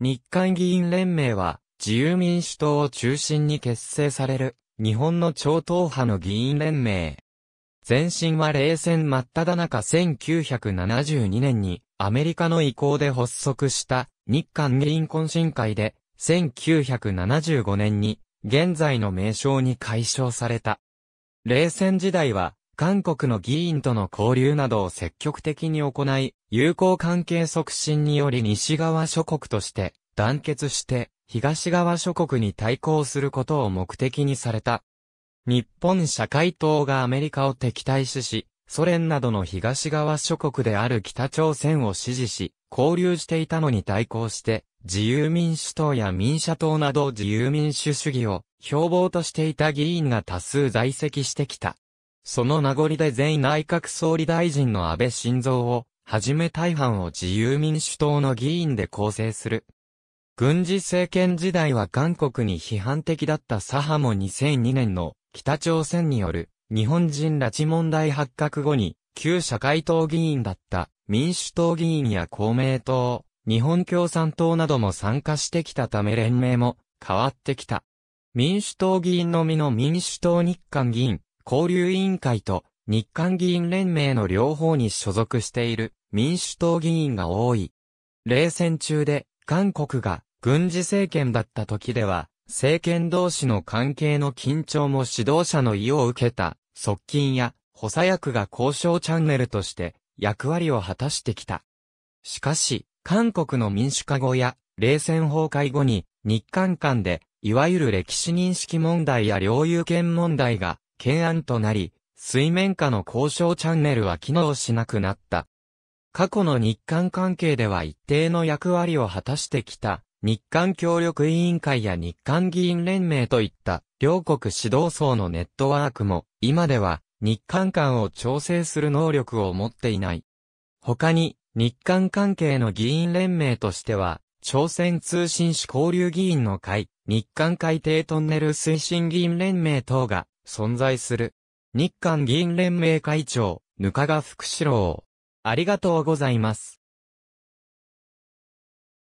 日韓議員連盟は、自由民主党を中心に結成される、日本の超党派の議員連盟。前身は冷戦真っ只中1972年に、アメリカの意向で発足した、日韓議員懇親会で、1975年に、現在の名称に解消された。冷戦時代は、韓国の議員との交流などを積極的に行い、友好関係促進により西側諸国として団結して東側諸国に対抗することを目的にされた。日本社会党がアメリカを敵対視し、ソ連などの東側諸国である北朝鮮を支持し、交流していたのに対抗して、自由民主党や民社党など自由民主主義を標榜としていた議員が多数在籍してきた。その名残で前内閣総理大臣の安倍晋三を、はじめ大半を自由民主党の議員で構成する。軍事政権時代は韓国に批判的だった左派も2002年の北朝鮮による日本人拉致問題発覚後に旧社会党議員だった民主党議員や公明党、日本共産党なども参加してきたため連盟も変わってきた。民主党議員のみの民主党日韓議員、交流委員会と日韓議員連盟の両方に所属している民主党議員が多い。冷戦中で韓国が軍事政権だった時では、政権同士の関係の緊張も指導者の意を受けた、側近や補佐役が交渉チャンネルとして役割を果たしてきた。しかし、韓国の民主化後や冷戦崩壊後に日韓間でいわゆる歴史認識問題や領有権問題が懸案となり、水面下の交渉チャンネルは機能しなくなった。過去の日韓関係では一定の役割を果たしてきた、日韓協力委員会や日韓議員連盟といった、両国指導層のネットワークも、今では、日韓間を調整する能力を持っていない。他に、日韓関係の議員連盟としては、朝鮮通信士交流議員の会、日韓海底トンネル推進議員連盟等が存在する。日韓議員連盟会長、ぬかが福四郎。ありがとうございます。